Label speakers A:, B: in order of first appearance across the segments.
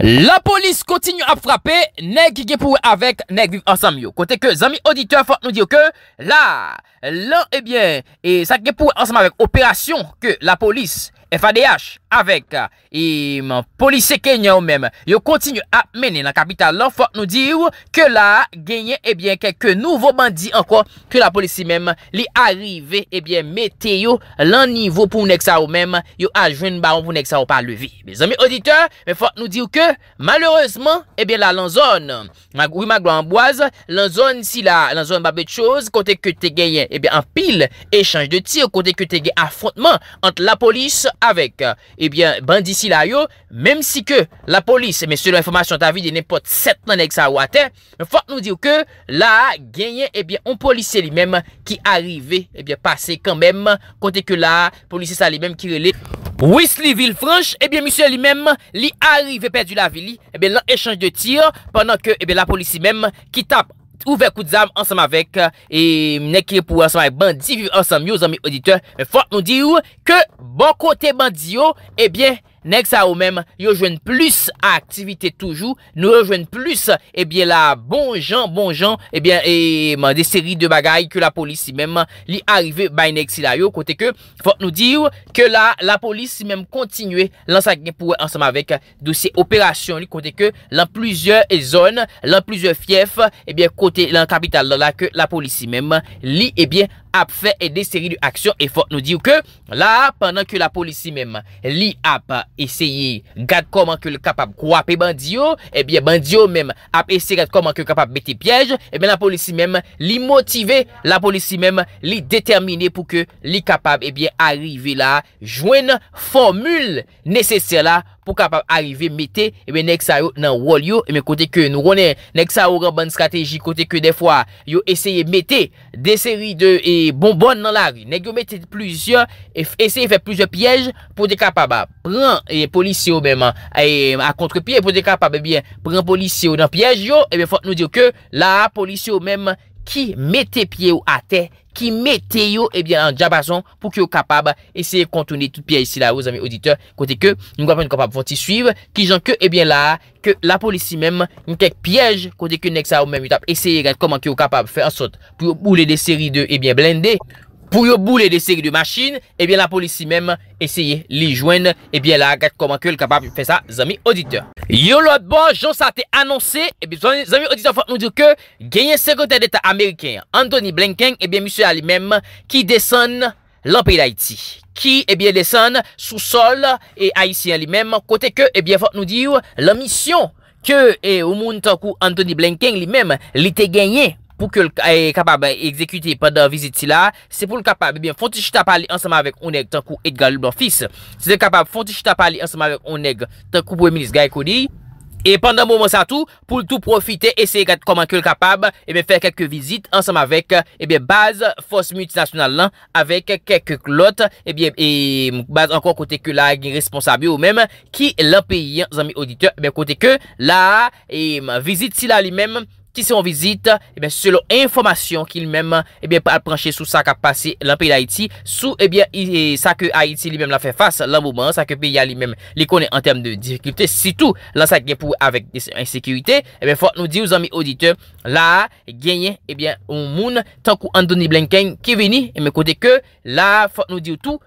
A: La polis kontinyo ap frape, neg ki gepouwe avèk, neg viv ansam yo. Kote ke zami auditeur fò nou diyo ke, la, lan ebyen, e sa gepouwe ansam avèk, operasyon ke la polis, FADH, avek, e, polise kenyan ou men, yo kontinu ap menen lan kapital lan, fote nou diyo, ke la genyen, e eh bien, keke nouvo bandi anko, ke la polisi men, li arrive, e bien, mete yo, lan nivou pou mnek sa ou men, yo ajwen baron pou mnek sa ou pa levi. Bezami auditeur, me fote nou diyo ke, malereusement, e eh bien, la lan zon, ma gri ma granboise, lan zon si la, lan zon ba bete chose, kote ke te genyen, e bien, an pil, echanj de tir, kote ke te genyen, Avèk, ebyen, bandi si la yo, mèm si ke la polis, mèm selon informasyon ta vide, nèm pot set nan ek sa wate, fòt nou diw ke la genyen, ebyen, an polisè li mèm ki arive, ebyen, pase kèm mèm, kote ke la polisè sa li mèm ki rele, wès li vil franche, ebyen, mèm, li arive perdi la vili, ebyen, lan echange de tir, pèndan ke, ebyen, la polisè mèm ki tape. Ouver kout zam ansam avek E mneke pou ansam avek bandi Viv ansam yo zanmi auditor Men fote nou di ou Ke bon kote bandi yo Ebyen Nèk sa ou mèm yo jwen plus aktivite toujou, nou yo jwen plus e bie la bon jan, bon jan e bie man de seri de bagay ke la polisi mèm li arrive bay nèk si la yo. Kote ke, fote nou diw, ke la polisi mèm kontinuè lansakè pou ansam avèk dousi operasyon li. Kote ke, lan plizye zon, lan plizye fief, e bie kote lan kapital la ke la polisi mèm li e bie kontinuè. ap fè e de seri de aksyon, e fòk nou diw ke, la, pandan ke la polisi mem, li ap esye, gad koman ke le kapab kwape bandyo, e eh bie bandyo mem, ap esye gad koman ke le kapab bete pièj, e eh bie la polisi mem, li motive, la polisi mem, li determine pou ke li kapab, e eh bie arrivi la, jwen formule nesesè la, pou kapap arive mette, ebe nek sa yo nan wol yo, ebe kote ke nou rone, nek sa yo ran ban strategi, kote ke defwa, yo eseye mette, de seri de e, bonbon nan la ri, nek yo mette plusieurs, e, eseye fè plusieurs piyej, pou de kapap, a e, kontre piye, pou de kapap, pre polisio nan piyej yo, ebe fote nou diyo ke, la polisio menm, qui mette pied ou terre, qui mette yo, eh bien, an jabason, pour que capable essayer eseye kontouni tout ici là ici là auditeurs côté kote ke, nou kapab suivre, qui fonti qui et eh bien là, que la, police la une menm, piège, kek piyej, kote même même sa ou même étape essayer de capable koman ki faire faire fe des Pour yo boule de séries de, pour des pour yo boule de séries de la bien la police même, essayer, li joindre, là la, là, comment que yo capable faire ça, amis auditeurs. Yo lwa bon, jons a te anonsi, ebi, zanvi odisyon fok nou diw ke genyen sekonten d'Etat Ameriken, Anthony Blinken, ebi, eh misyon a li menm ki deson lanpil Haiti, ki, ebi, eh deson sou sol e Haitien li menm, kote ke, ebi, eh fok nou diw, la misyon ke e Oumou Ntankou Anthony Blinken li menm li te genyen. pou ke l e, kapab ekzekuti pandan vizit si la, se pou l kapab, eh fon ti chita pali ansama vek onek, tan kou Edgar l blanfis, se te kapab, fon ti chita pali ansama vek onek, tan kou Bouemilis Gaikoudi, e pandan mou monsa tou, pou l tou profite, eseye koman ke l kapab, e eh be eh fèr kek ke vizit, ansama vek, e be baz, fos multinasyonal lan, avek kek klot, e be, e baz ankon kote ke la, gine responsabye ou mem, ki la peyi, zan mi odite, e be kote ke, la, e ma vizit Ti se yon vizite, eh selon informasyon ki yon mèm eh pa ap pranche sou sa ka pase lan peyi d'Haïti, sou eh sa ke Haïti li mèm la fè fase lan mouman, sa ke peyi a li mèm li konen an tem de dirikipte. Si tou, lan sa gen pou avèk insekirite, fòk nou di yon zami audite, la genye yon moun, tankou Andoni Blenken ki veni, mè kote ke, la fòk nou di yon tou,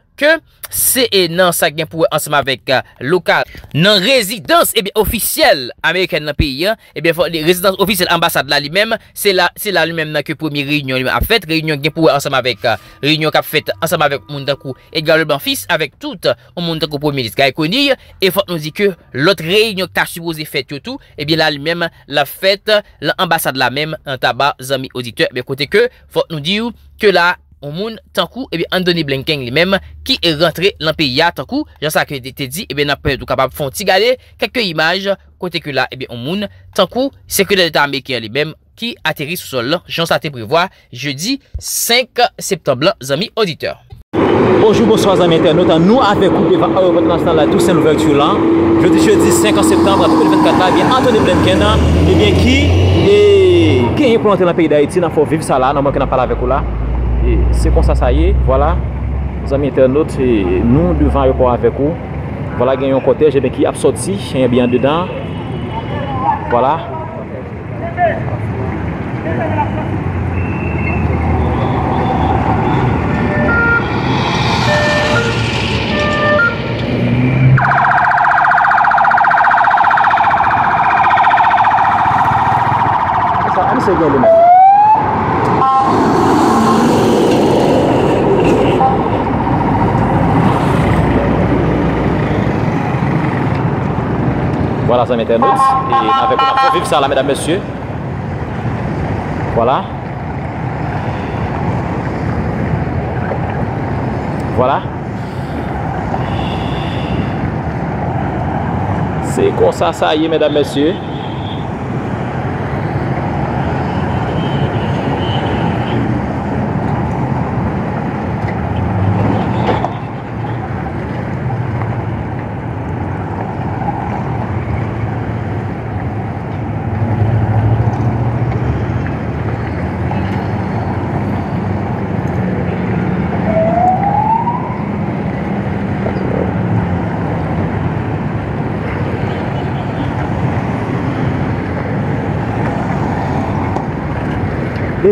A: Se e nan sa genpou ansema vek uh, lokal Nan rezidans e eh bi ofisyel Ameriken nan pi E eh bi fote le rezidans ofisyel ambasad la li mem Se la li mem nan ke pomi reynyon li mem ap fete Reynyon genpou ansema vek uh, Reynyon kap fete ansema vek moun takou Egalè ban fis avek tout uh, Moun takou pomi li skay e koni E fote nou di ke lot reynyon kache pou ze fete yo tou E eh bi la li mem la fete La ambasad la mem An taba zami odite Fote nou di yo ke la O moun, tankou, ebi, eh Anthony Blenken li mem, ki e rentre lan pe ya, tankou, jan sa ke te te di, ebi, nan pe do kapab fon ti gade, keke imaj, kote ke la, ebi, o moun, tankou, seke de l'Etat Ameriken li mem, ki ateris sou sol la, jan sa te privwa, jeudi, 5 septembre, zami, auditeur. Bonjour, bonsoir, zami, internaut, an nou avekou, beva, awe, vote, nansan, la, tou sen louvertu lan, jeudi, jeudi, 5 septembre, api, koni, vete, kata, ebi, Anthony Blenken eh la, ebi, ki, eee, ki e pronte lan pe ya E, se kon sa saye, wala, zami eten not, nou, duvan yo pou an fekou. Wala gen yon kote, jen eh men ki apsoti, yon yon biyan dedan. Wala. Ame se yon lume. Voilà, ça internautes. Et on va pour vivre ça, là, mesdames, messieurs. Voilà. Voilà. C'est comme ça, ça y est, mesdames, messieurs. Yo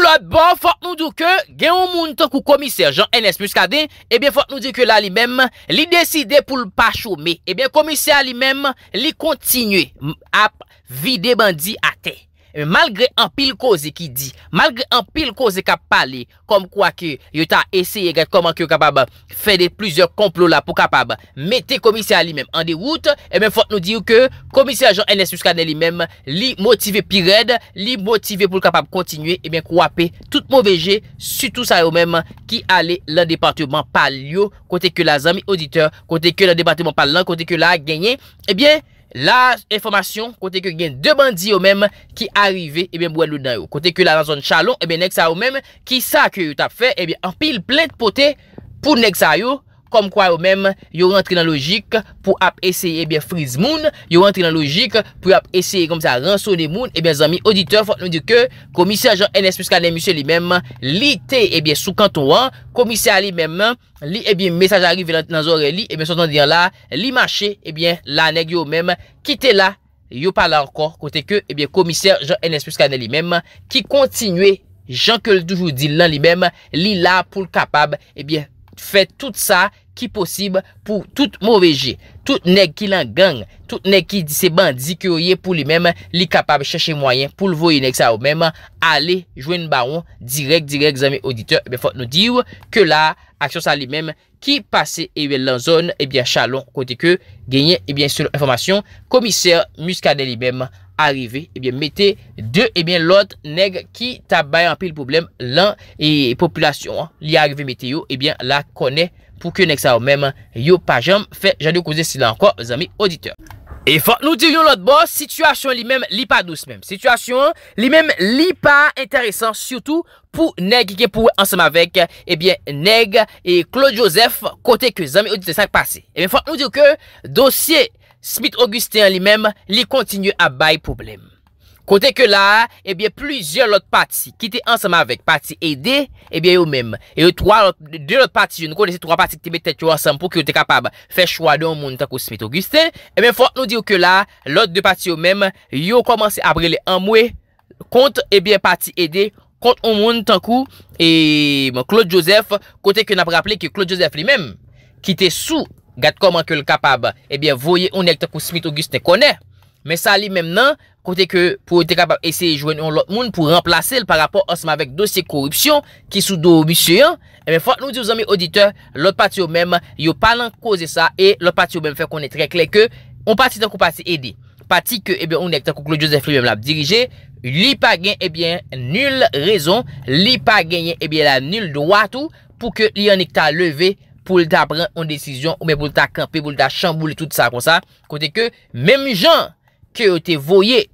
A: lòd bon fòk nou dò ke gen ou moun tò kou komise Jean Enes Puskade Ebyen fòk nou dò ke la li mem li deside pou l'pachoume Ebyen komise a li mem li kontinue ap vide bandi ate Eh, malgre an pil koze ki di, malgre an pil koze ka pale, kom kwa ki yo ta eseye gade koman ki yo kapab fede plizor komplo la pou kapab, mete komisya li mem an de wout, e men fote nou di ou ke komisya ajon NSYS kanel li mem li motive pi red, li motive pou kapab kontinue, e eh men kwape tout mow veje, sutou sa yo mem ki ale lan departement pale yo, kote ke la zami auditeur, kote ke lan departement pale lan, kote ke la genye, e ben... La informasyon, kote ke gen de bandi yo menm ki arive, e eh ben mwen loun nan yo. Kote ke la zon chalon, e eh ben nek sa yo menm ki sa ke yo tap fe, e eh ben anpil plen de pote pou nek sa yo. Kom kwa yo men, yo rentre nan logik pou ap eseye, ebyen, friz moun. Yo rentre nan logik pou ap eseye, kom sa, ransone moun. Ebyen, zanmi, auditeur, fote nou di ke, komiseur Jean-Enes Puskanen, misye li men, li te, ebyen, sou kantouan. Komiseur li men, li, ebyen, mesaj arrive nan zore li, ebyen, son ton diyan la, li mache, ebyen, la neg yo men. Ki te la, yo pale ankon, kote ke, ebyen, komiseur Jean-Enes Puskanen li men, ki kontinue, jan ke l'joujou di lan li men, li la pou l'kapab, ebyen, Fè tout sa ki posib pou tout mou veje Tout nek ki lan gang Tout nek ki se bandi ki ouye pou li mem Li kapab cheche mwayen pou l voye nek sa ou mem Ale jwen baron Direk direk zame auditeur Fote nou diw ke la aksyon sa li mem Ki pase ewe lan zon Ebyen chalon kote ke genye Ebyen se l'informasyon komiser muskade li mem Eh bien et mettez deux et eh bien l'autre qui qui ki en pile problème lan et population population hein. li arrivé météo yo, eh bien la connaît pour que neg ça ou même yo pa jamais fe jadou causer cela encore quoi zami auditeur. Et faut nous dire l'autre bo, situation li même li pas douce même. Situation li même li pas intéressant surtout qui neg pour ensemble avec et bien neg et Claude Joseph côté que zami auditeur passé et faut faut nous dire que dossier. Smith-Augustin li mèm li kontinye a bay poublem. Kote ke la, ebyen, plujer lot pati ki te ansam avèk pati edè, ebyen, yo mèm. E yo twa, de lot pati, yo nou kone se twa pati ki te bete yo ansam pou ki yo te kapab fè chwa de yon moun tankou Smith-Augustin. Ebyen, fwa nou diyo ke la, lot de pati yo mèm, yo komanse apre li an mwè, kont, ebyen, pati edè, kont yon moun tankou. E, mwen, Claude Joseph, kote ke nou apre aple ki Claude Joseph li mèm, ki te sou. Gat koman ke l kapab, ebyen, voye, on el te kou Smith Auguste ne konè. Men sa li menm nan, kote ke pou te kapab eseye jwen yon lot moun pou remplase l par rapport osman vek dosye korupsyon ki sou do bisye yon. Emen, fwa, nou di w zami auditeur, lot pati yo menm, yo palan kouze sa, e lot pati yo menm fè konè trekle ke, on pati dan kou pati edi. Pati ke, ebyen, on el te kou klo Joseph Lee menm la dirije, li pa gen, ebyen, nul rezon, li pa gen, ebyen, la nul do atou pou ke li anik ta leve pou lè ta pren an desisyon, ou mè pou lè ta kampe, pou lè ta chamboule tout sa kon sa, kon te ke, mèm jan, ke ou te voye,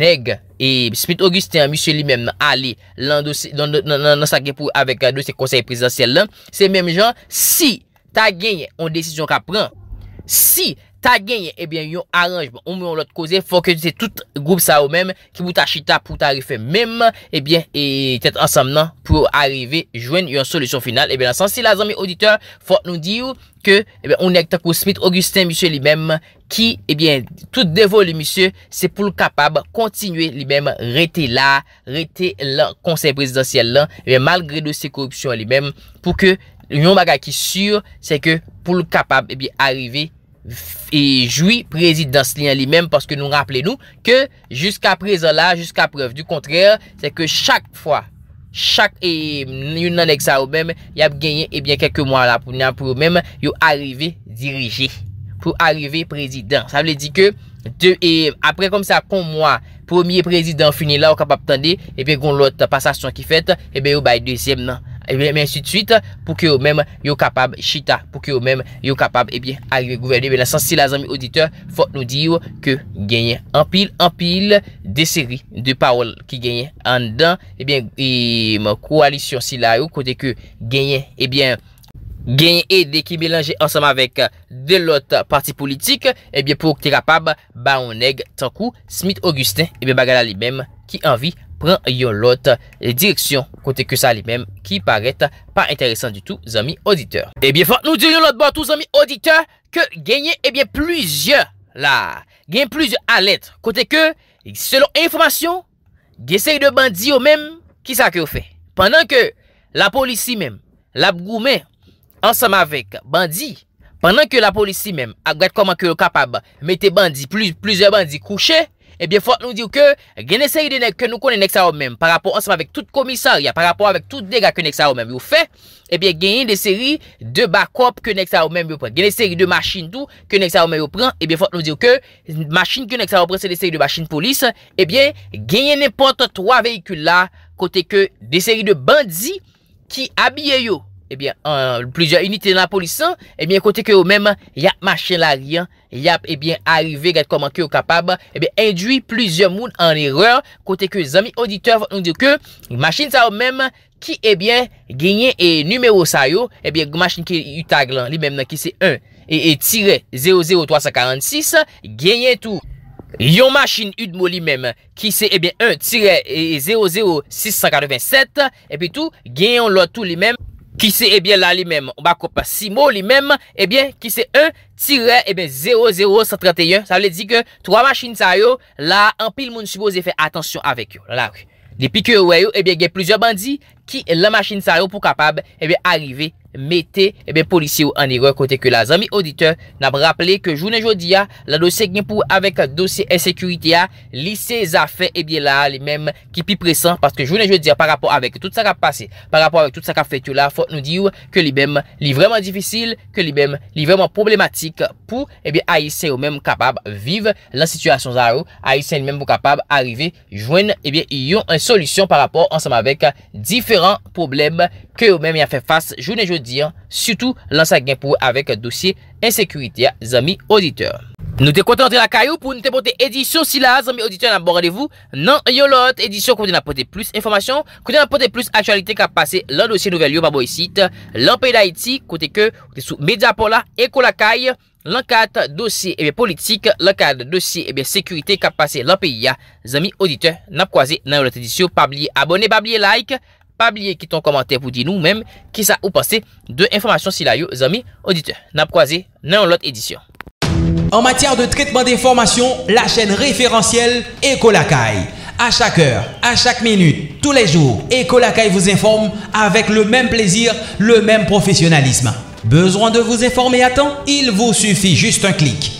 A: neg, e, smit Augustin, misye li mèm, alè, nan sa gepou, avèk an dosè konsey presensyèl lè, se mèm jan, si, ta genye, an desisyon ka pren, si, si, ta genye, ebyen, eh yon aranjman, ou moun lot koze, fòkèdite tout groub sa ou mèm, ki mou ta chita pou ta rifè mèm, ebyen, eh e tèt ansam nan, pou arrive, jwen yon solisyon final, ebyen, eh ansan, si la zanmè auditeur, fòk nou diyo, ke, ebyen, ou nèk ta kousmite, Augustin, misye, li mèm, ki, ebyen, tout devole, misye, se pou l'kapab, kontinue, li mèm, rete la, rete la konsey presidansyèl la, ebyen, malgré de se korupsyon, li mèm, pou ke yon baga ki e joui prezidans li an li menm paske nou rappele nou ke jiska prezon la jiska prev du kontrere se ke chak fwa chak e yon nan ek sa ou menm yap genyen ebyen kekke mwa la pou nan pou ou menm yon arrive dirije pou arrive prezidans sa vle di ke de e apre kom sa kon mwa promye prezidans finila ou kap ap tende ebyen kon lot pasasyon ki fet ebyen ou bay deysem nan Mwen eh eh eh si t wite pou ki yo mwen yo kapab chita pou ki yo mwen yo kapab ebyen agye gouverne Mwen la san si la zami auditeur fote nou diyo ke genye anpil anpil de seri de parol ki genye an dan Ebyen mwen koalisyon si la yo kote ke genye ebyen genye e de ki melange ansama vek de lot parti politik Ebyen pou ki te kapab ba on neg tankou Smith-Augustin ebyen bagala li bem ki anvi Pren yon lote direksyon kote ke sa li mem ki parete pa enteresan di tou zami auditeur. E bie fote nou diri yon lote ba tou zami auditeur ke genye e bie pluzyon la. Genye pluzyon alet kote ke selon informasyon gesay de bandi yo mem ki sa ke ou fe. Pendan ke la polisi mem la bgoume ansam avek bandi. Pendan ke la polisi mem agwet koman ke ou kapab mette bandi pluzyon bandi kouche. Ebyen fote nou diyo ke genye seri de nek konen nek sa ou men Par rapport anseman vek tout komisar Par rapport vek tout dega ke nek sa ou men yo fe Ebyen genye de seri de bakop Ke nek sa ou men yo pre Genye seri de machin tou Ke nek sa ou men yo pre Ebyen fote nou diyo ke Machin ke nek sa ou pre se de seri de machin polis Ebyen genye nepotan 3 veykul la Kote ke de seri de bandzi Ki abye yo ebyen, an, euh, plizye unitè nan polisan, ebyen, kote ke ou mèm, yap machin la riyan, yap, ebyen, arive gèd komankè ou kapab, ebyen, enjoui plizye moun an ereur, kote ke zami oditeur, voun dir ke, machin sa ou mèm, ki, ebyen, genye e numèro sa yo, ebyen, machin ki yu tag lan, li mèm nan ki se 1, e, e, tire 00346, genye tou, yon machin yu dmo li mèm, ki se, ebyen, 1, tire 00687, epi tou, genyon lò tou li mèm, Ki se ebyen eh eh eh la li mem. Ou bako pa si mo li mem. Ebyen ki se 1 tire ebyen 00131. Sa vle di ke 3 machin sa yo. La an pil moun subo ze fe atensyon avek yo. La wik. Depi ke yo weyo ebyen gen plizor bandi. Ki la machin sa yo pou kapab ebyen arive. mette, ebe, eh polisi ou an i rekote ke la zami auditeur, nab rappele ke jounen jodi ya, ah, la dosye gne pou avek dosye e sekurite ya, lise zafen, ebe, la, li mem ki pi presen, paske jounen jodi ya, par rapor avek tout sa kap pase, par rapor avek tout sa kap fete ou la, fote nou di ou, ke li bem, li vreman difisil, ke li bem, li vreman problematik pou, ebe, aise ou mem kapab vive la situasyon zaro, aise ou mem pou kapab arrive jwen, ebe, yon en solisyon par rapor, ansame avek, diferan probleme, ke ou mem ya fe fas, jounen jodi Soutou lan sa genpou avek dosye ensekurite ya zami auditeur Nou te konten entre la kayou pou nou te ponte edisyon Si la zami auditeur nan bordevou nan yon lote edisyon Kote nan pote plus informasyon, kote nan pote plus aktualite Kap pase la dosye nouvel yo baboye sit Lan peyi da iti kote ke ou te sou medya pola Eko la kaye, lan kat dosye ebe eh politike Lan kat dosye ebe eh sekurite kap pase lan peyi ya zami auditeur Nan pwaze nan yon lote edisyon Pabliye abonne, pabliye like pas oublier quitter ton commentaire pour dire nous mêmes qui ça ou pensez de l'information si la amis auditeurs, n'a croisé l'autre édition l'autre édition. En matière de traitement d'informations, la chaîne référentielle Ecolacaille. À chaque heure, à chaque minute, tous les jours, Ecolacaille vous informe avec le même plaisir, le même professionnalisme. Besoin de vous informer à temps Il vous suffit juste un clic